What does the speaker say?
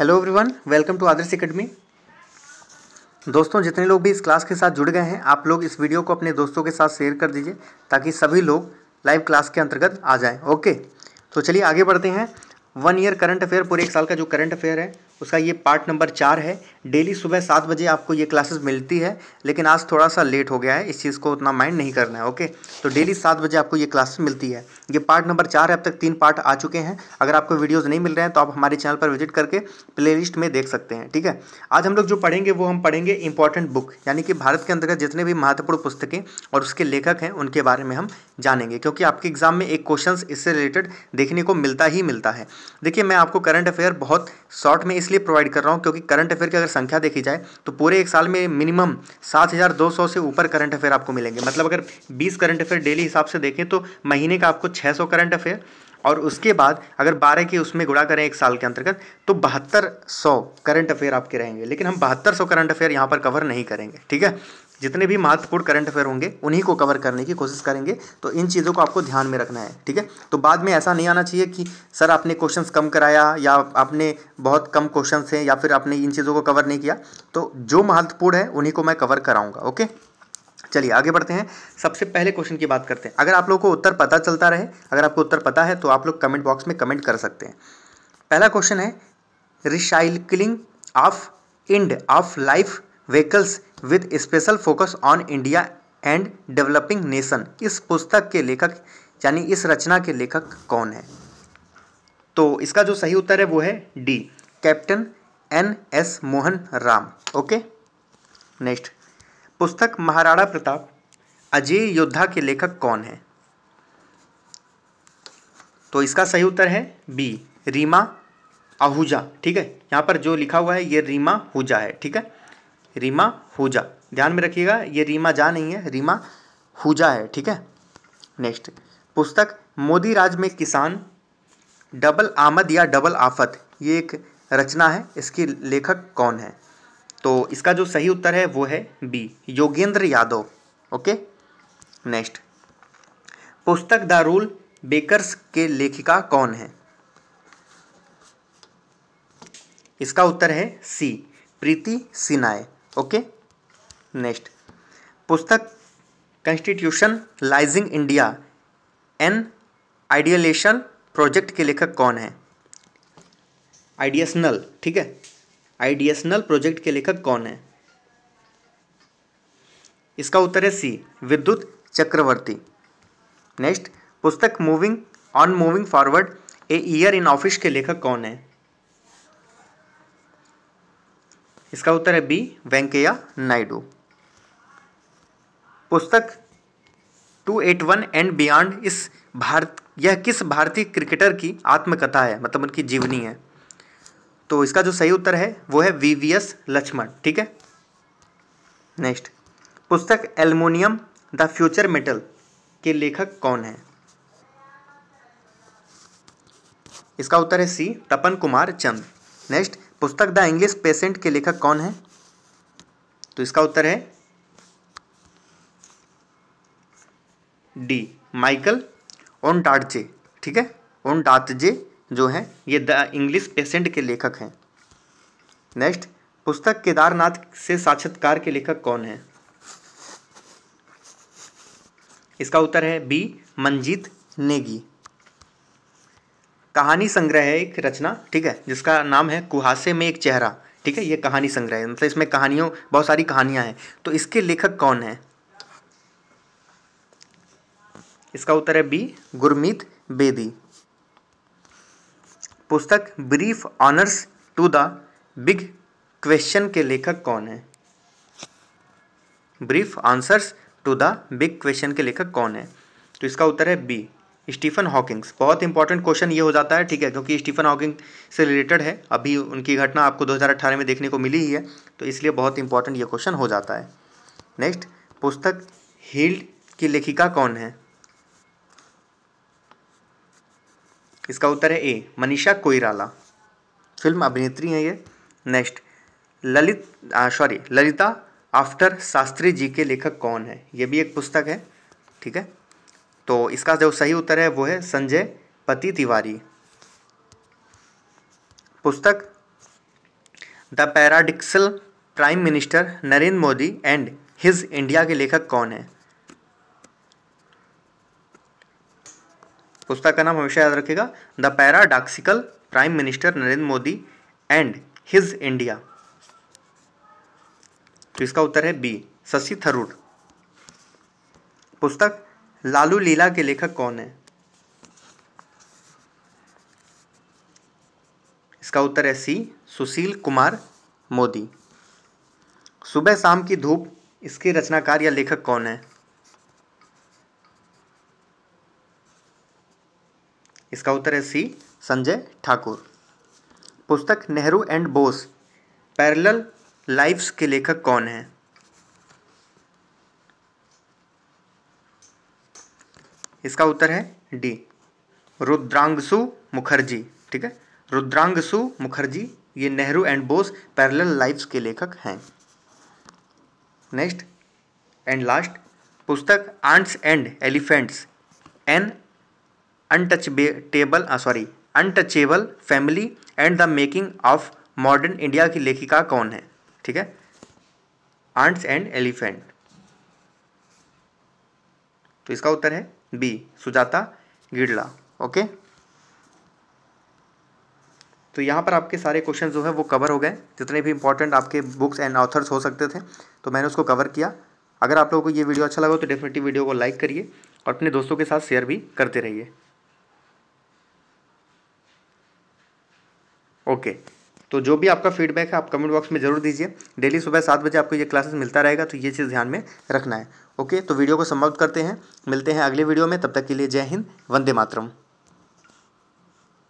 hello everyone welcome to Adarsh academy दोस्तों जितने लोग भी इस क्लास के साथ जुड़ गए हैं आप लोग इस वीडियो को अपने दोस्तों के साथ शेयर कर दीजिए ताकि सभी लोग लाइव क्लास के अंतर्गत आ जाएं ओके तो चलिए आगे बढ़ते हैं वन ईयर करंट अफेयर पूरे एक साल का जो करंट अफेयर है उसका ये पार्ट नंबर चार है डेली सुबह सात बजे आपको ये क्लासेस मिलती है लेकिन आज थोड़ा सा लेट हो गया है इस चीज़ को उतना माइंड नहीं करना है ओके तो डेली सात बजे आपको ये क्लासेस मिलती है ये पार्ट नंबर चार है अब तक तीन पार्ट आ चुके हैं अगर आपको वीडियोज़ नहीं मिल रहे हैं तो आप हमारे चैनल पर विजिट करके प्ले में देख सकते हैं ठीक है आज हम लोग जो पढ़ेंगे वो हम पढ़ेंगे इंपॉर्टेंट बुक यानी कि भारत के अंतर्गत जितने भी महत्वपूर्ण पुस्तकें और उसके लेखक हैं उनके बारे में हम जानेंगे क्योंकि आपके एग्जाम में एक क्वेश्चन इससे रिलेटेड देखने को मिलता ही मिलता है देखिए मैं आपको करंट अफेयर बहुत शॉर्ट में इस इसलिए प्रोवाइड कर रहा हूँ क्योंकि करंट अफेयर की अगर संख्या देखी जाए तो पूरे एक साल में मिनिमम सात हज़ार दो सौ से ऊपर करंट अफेयर आपको मिलेंगे मतलब अगर बीस करंट अफेयर डेली हिसाब से देखें तो महीने का आपको छः सौ करंट अफेयर और उसके बाद अगर बारह के उसमें गुड़ा करें एक साल के अंतर्गत तो बहत्तर सौ करंट अफेयर आपके रहेंगे लेकिन हम बहत्तर सौ करंट अफेयर यहाँ पर कवर नहीं करेंगे ठीक है जितने भी महत्वपूर्ण करंट अफेयर होंगे उन्हीं को कवर करने की कोशिश करेंगे तो इन चीज़ों को आपको ध्यान में रखना है ठीक है तो बाद में ऐसा नहीं आना चाहिए कि सर आपने क्वेश्चन कम कराया या आपने बहुत कम क्वेश्चन हैं या फिर आपने इन चीज़ों को कवर नहीं किया तो जो महत्वपूर्ण है उन्हीं को मैं कवर कराऊँगा ओके चलिए आगे बढ़ते हैं सबसे पहले क्वेश्चन की बात करते हैं अगर आप लोग को उत्तर पता चलता रहे अगर आपको उत्तर पता है तो आप लोग कमेंट बॉक्स में कमेंट कर सकते हैं पहला क्वेश्चन है recycling of end of life vehicles with special focus on India and developing nation इस पुस्तक के लेखक यानी इस रचना के लेखक कौन है तो इसका जो सही उत्तर है वो है D captain N S Mohan Ram okay next पुस्तक महाराणा प्रताप अजय योद्धा के लेखक कौन है तो इसका सही उत्तर है बी रीमा आहूजा ठीक है यहाँ पर जो लिखा हुआ है ये रीमा हुजा है ठीक है रीमा हुजा ध्यान में रखिएगा ये रीमा जा नहीं है रीमा हुजा है ठीक है नेक्स्ट पुस्तक मोदी राज में किसान डबल आमद या डबल आफत ये एक रचना है इसकी लेखक कौन है तो इसका जो सही उत्तर है वो है B Yogendra Yadav okay next पुस्तक द रूल बेकर्स के लेखिका कौन है इसका उत्तर है C Preeti Shenoy okay next पुस्तक constitutionalising India an ideational project के लेखक कौन है आइडियसनल ठीक है आइडियसनल प्रोजेक्ट के लेखक कौन है इसका उत्तर है सी विद्युत चक्रवर्ती नेक्स्ट पुस्तक moving on moving forward a year in office के लेखक कौन है इसका उत्तर है बी वेंकैया नायडू पुस्तक 281 एंड बियॉन्ड इस भारत यह किस भारतीय क्रिकेटर की आत्मकथा है मतलब उनकी जीवनी है तो इसका जो सही उत्तर है वो है वी वी एस लक्ष्मण ठीक है नेक्स्ट पुस्तक एल्युमिनियम द फ्यूचर मेटल के लेखक कौन है इसका उत्तर है सी तपन कुमार चंद नेक्स्ट पुस्तक द इंग्लिश पेशेंट के लेखक कौन है तो इसका उत्तर है डी माइकल डाटजे ठीक है डाटजे जो है ये द इंग्लिश पेशेंट के लेखक हैं नेक्स्ट पुस्तक केदारनाथ से साक्षात्कार के लेखक कौन है इसका उत्तर है बी मंजीत नेगी कहानी संग्रह है एक रचना ठीक है जिसका नाम है कुहासे में एक चेहरा ठीक है ये कहानी संग्रह है मतलब इसमें कहानियों बहुत सारी कहानियां हैं तो इसके लेखक कौन है इसका उत्तर है बी गुरमीत बेदी पुस्तक brief answers to the big question के लेखक कौन है brief answers to the big question के लेखक कौन है तो इसका उत्तर है बी स्टीफन हॉकिंग्स बहुत इंपॉर्टेंट क्वेश्चन ये हो जाता है ठीक है क्योंकि स्टीफन हॉकिंग से रिलेटेड है अभी उनकी घटना आपको 2018 में देखने को मिली ही है तो इसलिए बहुत इंपॉर्टेंट ये क्वेश्चन हो जाता है नेक्स्ट पुस्तक हील्ड की लेखिका कौन है इसका उत्तर है ए मनीषा कोईराला फिल्म अभिनेत्री हैं ये next Lalit sorry Lalita after Shastri ji के लेखक कौन है ये भी एक पुस्तक है ठीक है तो इसका जो सही उत्तर है वो है संजय पति तिवारी पुस्तक the paradoxical prime minister Narendra Modi and his India के लेखक कौन है पुस्तक का नाम हमेशा याद रखेगा the paradoxical prime minister Narendra Modi and his India तो इसका उत्तर है बी शशि थरूर पुस्तक लालू लीला के लेखक कौन है इसका उत्तर है सी सुशील कुमार मोदी सुबह शाम की धूप इसके रचनाकार या लेखक कौन है इसका उत्तर है सी संजय ठाकुर पुस्तक Nehru and Bose parallel lives के लेखक कौन हैं इसका उत्तर है डी रुद्रांगसु मुखर्जी ठीक है रुद्रांगसु मुखर्जी ये Nehru and Bose parallel lives के लेखक हैं नेक्स्ट एंड लास्ट पुस्तक ants and elephants an table sorry untouchable family and the making of modern India की लेखिका कौन है ठीक है आंट्स एंड एलिफेंट तो इसका उत्तर है बी सुजाता गिडला ओके तो यहाँ पर आपके सारे क्वेश्चन जो है वो कवर हो गए जितने भी इंपॉर्टेंट आपके बुक्स एंड ऑथर्स हो सकते थे तो मैंने उसको कवर किया अगर आप लोगों को ये वीडियो अच्छा लगा तो डेफिनेटली वीडियो को लाइक करिए और अपने दोस्तों के साथ शेयर भी करते रहिए ओके तो जो भी आपका फीडबैक है आप कमेंट बॉक्स में जरूर दीजिए डेली सुबह सात बजे आपको ये क्लासेस मिलता रहेगा तो ये चीज़ ध्यान में रखना है ओके तो वीडियो को समाप्त करते हैं मिलते हैं अगले वीडियो में तब तक के लिए जय हिंद वंदे मातरम